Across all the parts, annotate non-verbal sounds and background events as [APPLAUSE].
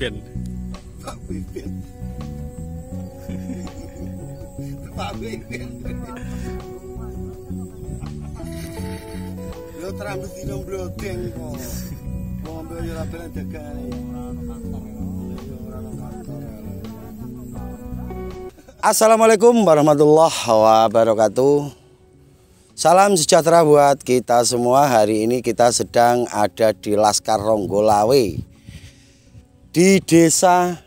Pipin. Pak Pipin. [LAUGHS] Pak Pipin. Lo terang di nomor bloteng kok. Mau ambil nyelapin aja kali. Assalamualaikum warahmatullahi wabarakatuh. Salam sejahtera buat kita semua. Hari ini kita sedang ada di Laskar Ronggolawe di desa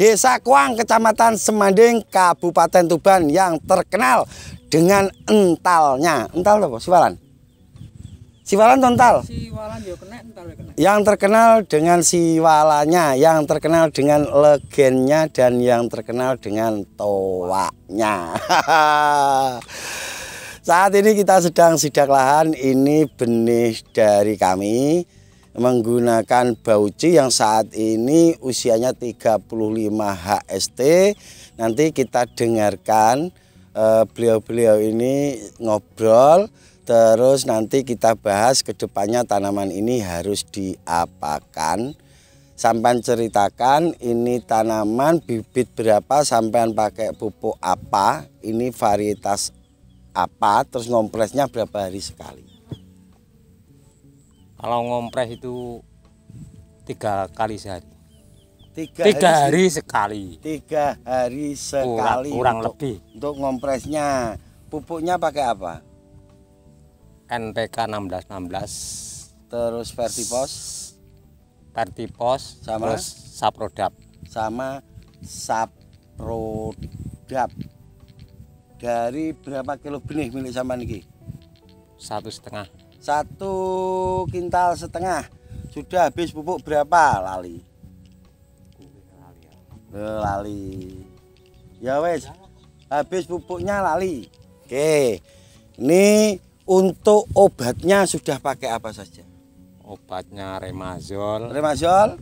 Desa Kuang, Kecamatan Semanding, Kabupaten Tuban yang terkenal dengan entalnya. Ental apa? Siwalan? Siwalan ental? Siwalan ya kena, ental Yang terkenal dengan siwalanya yang terkenal dengan legennya, dan yang terkenal dengan toaknya. [LAUGHS] Saat ini kita sedang sidak lahan, ini benih dari kami menggunakan bauci yang saat ini usianya 35 HST. Nanti kita dengarkan eh, beliau-beliau uh, ini ngobrol terus nanti kita bahas kedepannya tanaman ini harus diapakan. Sampan ceritakan ini tanaman bibit berapa, sampean pakai pupuk apa, ini varietas apa, terus ngompresnya berapa hari sekali kalau ngompres itu tiga kali sehari tiga, tiga hari, hari sekali tiga hari sekali kurang, untuk, lebih untuk ngompresnya pupuknya pakai apa NPK 1616 terus vertipos vertipos sama terus saprodap sama saprodap dari berapa kilo benih milik sama niki satu setengah satu kintal setengah sudah habis pupuk berapa lali eh, lali ya wes habis pupuknya lali oke ini untuk obatnya sudah pakai apa saja obatnya remazol remazol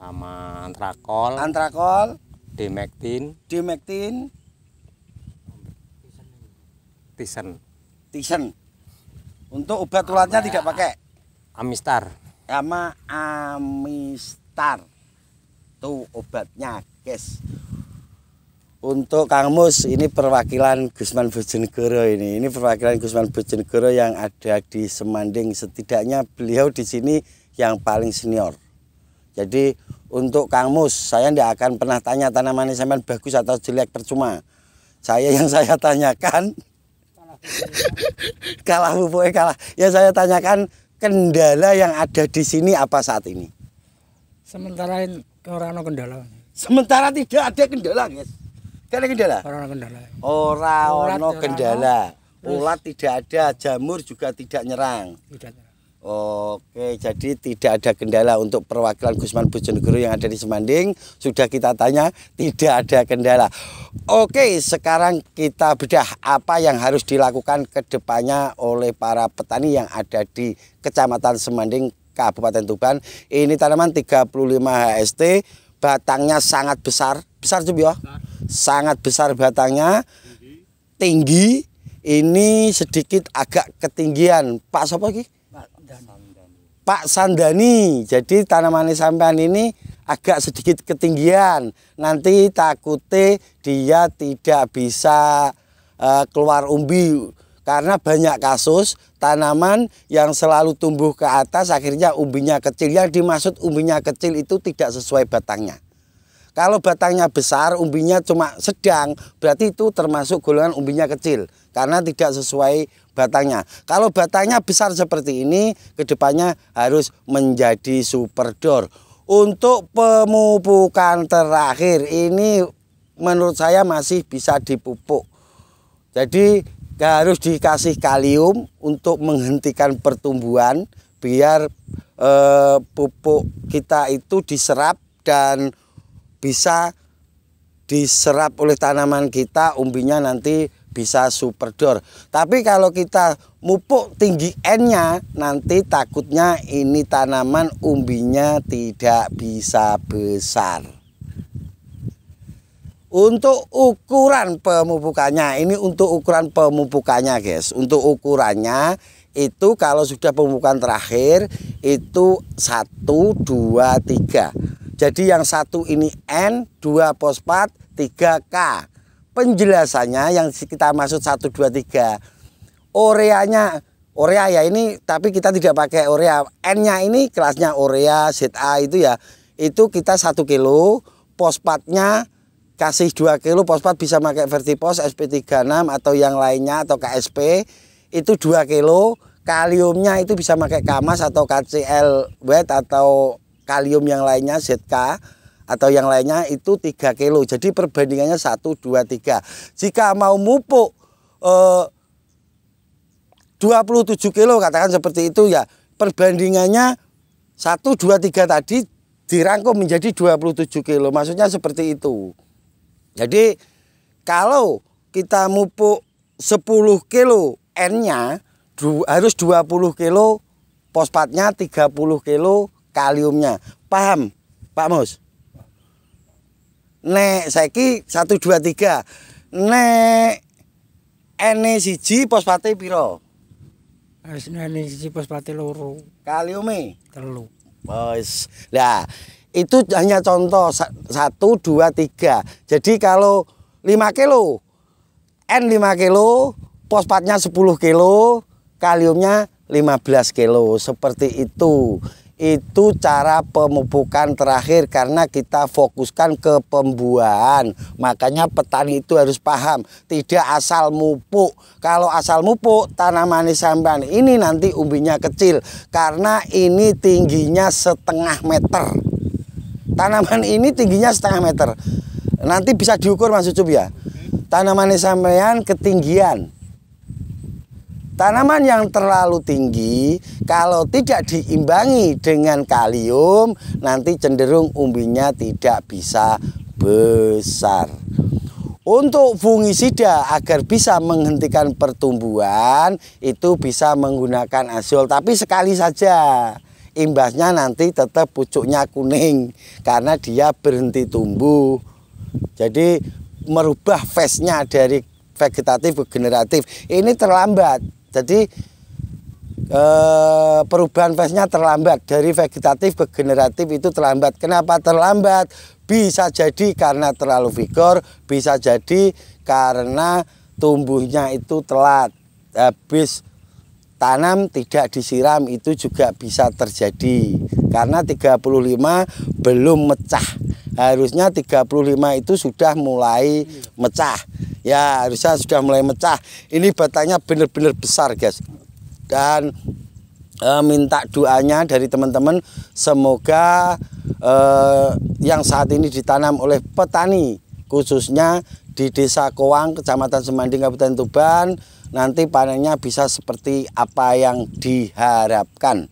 sama antrakol antrakol dimektin dimektin tisen tisen untuk obat ulatnya Ama, tidak pakai Amistar. Sama Amistar. Tuh obatnya, guys. Untuk Kang Mus ini perwakilan Gusman Bojonegoro ini. Ini perwakilan Gusman Bojonegoro yang ada di Semanding. Setidaknya beliau di sini yang paling senior. Jadi untuk Kang Mus, saya tidak akan pernah tanya tanaman ini bagus atau jelek percuma. Saya yang [LAUGHS] saya tanyakan [LAUGHS] kalah pupuknya kalah. Ya saya tanyakan kendala yang ada di sini apa saat ini? Sementara orang no kendala. Sementara tidak ada kendala, guys. Tidak kendala. Orang kendala. Ya, orang no kendala. Ulat tidak ada, jamur juga tidak nyerang. Tidak. Oke, jadi tidak ada kendala untuk perwakilan Gusman Bojonegoro yang ada di Semanding. Sudah kita tanya, tidak ada kendala. Oke, sekarang kita bedah apa yang harus dilakukan ke depannya oleh para petani yang ada di Kecamatan Semanding, Kabupaten Tuban. Ini tanaman 35 HST, batangnya sangat besar. Besar juga, ya? Sangat besar batangnya. Tinggi. Ini sedikit agak ketinggian. Pak Sopo iki? Pak Sandani. Jadi tanaman sampean ini agak sedikit ketinggian. Nanti takutnya dia tidak bisa uh, keluar umbi karena banyak kasus tanaman yang selalu tumbuh ke atas akhirnya umbinya kecil. Yang dimaksud umbinya kecil itu tidak sesuai batangnya. Kalau batangnya besar, umbinya cuma sedang, berarti itu termasuk golongan umbinya kecil karena tidak sesuai batangnya. Kalau batangnya besar seperti ini, kedepannya harus menjadi super door. Untuk pemupukan terakhir ini menurut saya masih bisa dipupuk. Jadi harus dikasih kalium untuk menghentikan pertumbuhan biar e, pupuk kita itu diserap dan bisa diserap oleh tanaman kita umbinya nanti bisa super superdor tapi kalau kita mupuk tinggi N-nya nanti takutnya ini tanaman umbinya tidak bisa besar untuk ukuran pemupukannya ini untuk ukuran pemupukannya guys untuk ukurannya itu kalau sudah pemupukan terakhir itu 1 2 3 jadi yang satu ini N, dua fosfat, tiga K. Penjelasannya yang kita maksud 1, 2, 3. Oreanya, orea ya ini tapi kita tidak pakai orea. N-nya ini kelasnya orea, ZA itu ya. Itu kita satu kilo, fosfatnya kasih dua kilo fosfat bisa pakai vertipos SP36 atau yang lainnya atau KSP itu dua kilo kaliumnya itu bisa pakai kamas atau KCl wet atau kalium yang lainnya ZK atau yang lainnya itu 3 kilo. Jadi perbandingannya 1 2 3. Jika mau mupuk eh, 27 kilo katakan seperti itu ya. Perbandingannya 1 2 3 tadi dirangkum menjadi 27 kilo. Maksudnya seperti itu. Jadi kalau kita mupuk 10 kilo N-nya harus 20 kilo pospatnya 30 kilo kaliumnya. Paham, Pak Mus? Nek saiki 1 2 3. Nek ene siji fosfate piro? Ene siji fosfate loro. Kaliume telu. Bos. Lah, itu hanya contoh satu dua tiga. Jadi kalau lima kilo N lima kilo, fosfatnya sepuluh kilo, kaliumnya lima belas kilo. Seperti itu itu cara pemupukan terakhir karena kita fokuskan ke pembuahan. Makanya petani itu harus paham, tidak asal mupuk. Kalau asal mupuk, tanaman samban ini nanti umbinya kecil karena ini tingginya setengah meter. Tanaman ini tingginya setengah meter. Nanti bisa diukur Mas Ucup ya. Tanaman sampean ketinggian Tanaman yang terlalu tinggi kalau tidak diimbangi dengan kalium nanti cenderung umbinya tidak bisa besar. Untuk fungisida agar bisa menghentikan pertumbuhan itu bisa menggunakan azol tapi sekali saja. Imbasnya nanti tetap pucuknya kuning karena dia berhenti tumbuh. Jadi merubah face-nya dari vegetatif ke generatif. Ini terlambat. Jadi eh, perubahan nya terlambat dari vegetatif ke generatif itu terlambat. Kenapa terlambat? Bisa jadi karena terlalu vigor, bisa jadi karena tumbuhnya itu telat. Habis tanam tidak disiram itu juga bisa terjadi karena 35 belum mecah harusnya 35 itu sudah mulai mecah ya harusnya sudah mulai mecah ini batangnya benar-benar besar guys dan e, minta doanya dari teman-teman semoga e, yang saat ini ditanam oleh petani khususnya di Desa Koang, Kecamatan Semanding, Kabupaten Tuban nanti panennya bisa seperti apa yang diharapkan.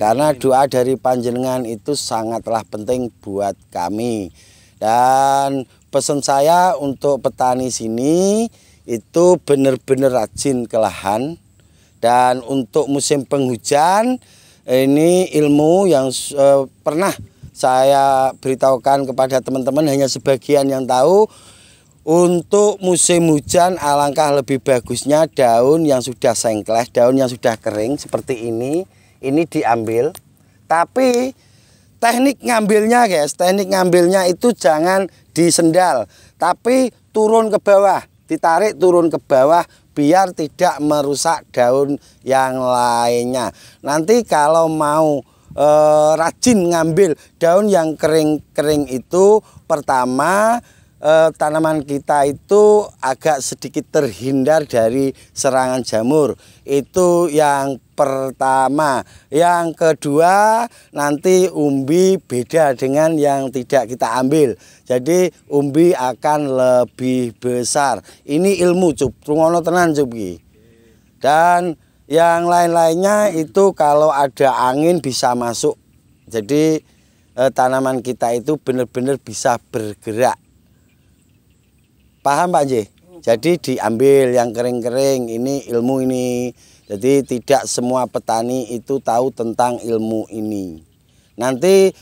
Karena doa dari panjenengan itu sangatlah penting buat kami. Dan pesan saya untuk petani sini itu benar-benar rajin ke lahan. Dan untuk musim penghujan ini ilmu yang eh, pernah saya beritahukan kepada teman-teman hanya sebagian yang tahu untuk musim hujan alangkah lebih bagusnya daun yang sudah sengkleh, daun yang sudah kering seperti ini, ini diambil. Tapi teknik ngambilnya guys, teknik ngambilnya itu jangan disendal, tapi turun ke bawah, ditarik turun ke bawah biar tidak merusak daun yang lainnya. Nanti kalau mau e, rajin ngambil daun yang kering-kering itu pertama eh, tanaman kita itu agak sedikit terhindar dari serangan jamur. Itu yang pertama. Yang kedua, nanti umbi beda dengan yang tidak kita ambil. Jadi umbi akan lebih besar. Ini ilmu cup trungono tenan cupi Dan yang lain-lainnya itu kalau ada angin bisa masuk. Jadi eh, tanaman kita itu benar-benar bisa bergerak. Paham Pak J? Jadi diambil yang kering-kering ini ilmu ini. Jadi tidak semua petani itu tahu tentang ilmu ini. Nanti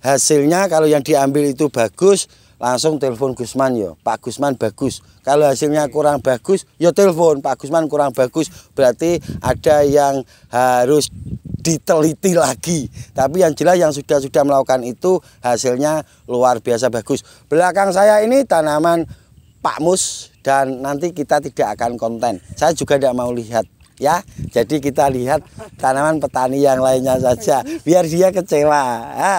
hasilnya kalau yang diambil itu bagus, langsung telepon Gusman yo. Pak Gusman bagus. Kalau hasilnya kurang bagus, yo telepon Pak Gusman kurang bagus. Berarti ada yang harus diteliti lagi. Tapi yang jelas yang sudah-sudah melakukan itu hasilnya luar biasa bagus. Belakang saya ini tanaman Pak Mus dan nanti kita tidak akan konten. Saya juga tidak mau lihat ya. Jadi kita lihat tanaman petani yang lainnya saja biar dia kecewa. Ya.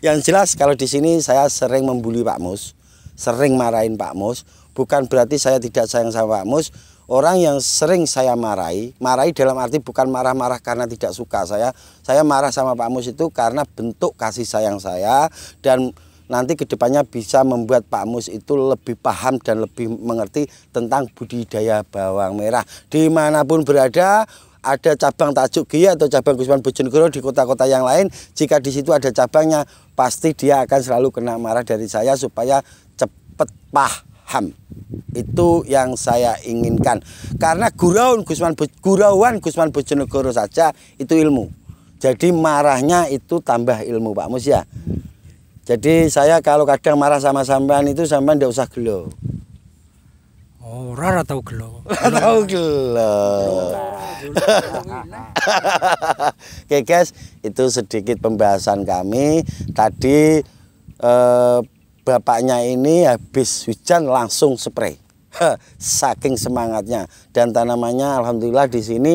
[LAUGHS] yang jelas kalau di sini saya sering membuli Pak Mus, sering marahin Pak Mus, bukan berarti saya tidak sayang sama Pak Mus. Orang yang sering saya marahi, marahi dalam arti bukan marah-marah karena tidak suka saya. Saya marah sama Pak Mus itu karena bentuk kasih sayang saya dan nanti kedepannya bisa membuat Pak Mus itu lebih paham dan lebih mengerti tentang budidaya bawang merah dimanapun berada ada cabang Tajuk Gia atau cabang Gusman Bojonegoro di kota-kota yang lain jika di situ ada cabangnya pasti dia akan selalu kena marah dari saya supaya cepat paham itu yang saya inginkan karena gurauan Gusman gurauan Gusman Bojonegoro saja itu ilmu jadi marahnya itu tambah ilmu Pak Mus ya jadi saya kalau kadang marah sama sampean itu sampean tidak usah gelo. Oh, rara tahu gelo. [LAUGHS] tahu gelo. [LAUGHS] Oke guys, itu sedikit pembahasan kami. Tadi eh, bapaknya ini habis hujan langsung spray. Saking semangatnya dan tanamannya alhamdulillah di sini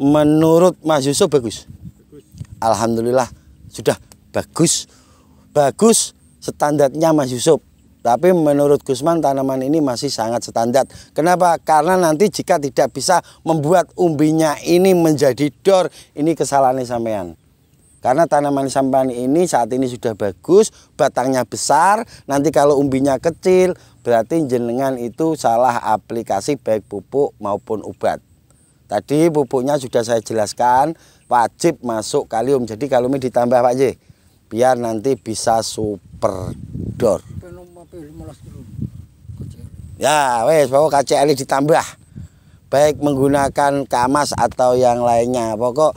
menurut Mas Yusuf bagus. bagus. Alhamdulillah sudah bagus bagus standarnya Mas Yusuf. Tapi menurut Gusman tanaman ini masih sangat standar. Kenapa? Karena nanti jika tidak bisa membuat umbinya ini menjadi dor, ini kesalahan sampean. Karena tanaman sampan ini saat ini sudah bagus, batangnya besar, nanti kalau umbinya kecil, berarti jenengan itu salah aplikasi baik pupuk maupun obat. Tadi pupuknya sudah saya jelaskan, wajib masuk kalium. Jadi kaliumnya ditambah Pak J biar nanti bisa super dor. Ya, wes bawa KCL ditambah. Baik menggunakan kamas atau yang lainnya. Pokok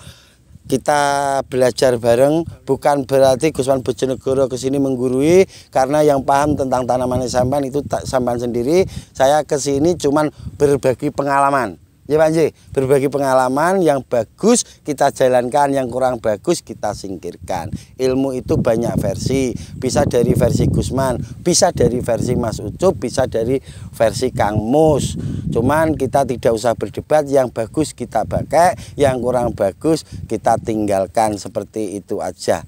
kita belajar bareng bukan berarti Gusman Bojonegoro ke sini menggurui karena yang paham tentang tanaman sampan itu tak sampan sendiri. Saya ke sini cuman berbagi pengalaman. Ya Panji, berbagi pengalaman yang bagus kita jalankan, yang kurang bagus kita singkirkan. Ilmu itu banyak versi, bisa dari versi Gusman, bisa dari versi Mas Ucup, bisa dari versi Kang Mus. Cuman kita tidak usah berdebat, yang bagus kita pakai, yang kurang bagus kita tinggalkan seperti itu aja.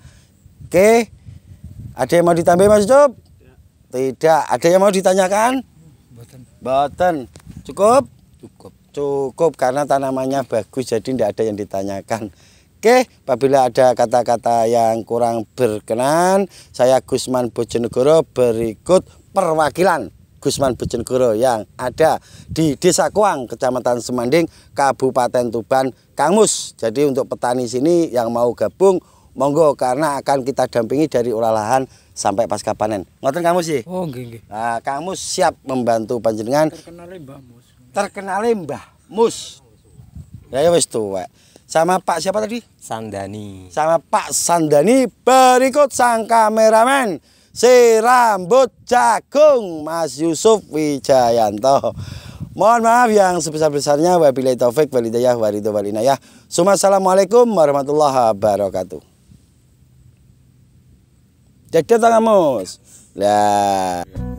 Oke, ada yang mau ditambah Mas Ucup? Tidak. Ada yang mau ditanyakan? Button. Button. Cukup? Cukup. Cukup karena tanamannya bagus jadi tidak ada yang ditanyakan. Oke, apabila ada kata-kata yang kurang berkenan, saya Gusman Bojonegoro berikut perwakilan Gusman Bojonegoro yang ada di Desa Kuang, Kecamatan Semanding, Kabupaten Tuban, Kangus. Jadi untuk petani sini yang mau gabung, monggo karena akan kita dampingi dari olah lahan sampai pasca panen. ngotong kamu sih? Oh, gini. nggih. Nah, kamu siap membantu panjenengan. Terkenal Mbak Mus terkenal e Mbah Mus. Ya, ya wis tuwa. Sama Pak siapa tadi? Sandani. Sama Pak Sandani berikut sang kameramen si rambut jagung Mas Yusuf Wijayanto. Mohon maaf yang sebesar-besarnya. Wabillahi taufik walidayah wal inayah. Assalamualaikum warahmatullahi wabarakatuh. Dadah tangan mus. Lah.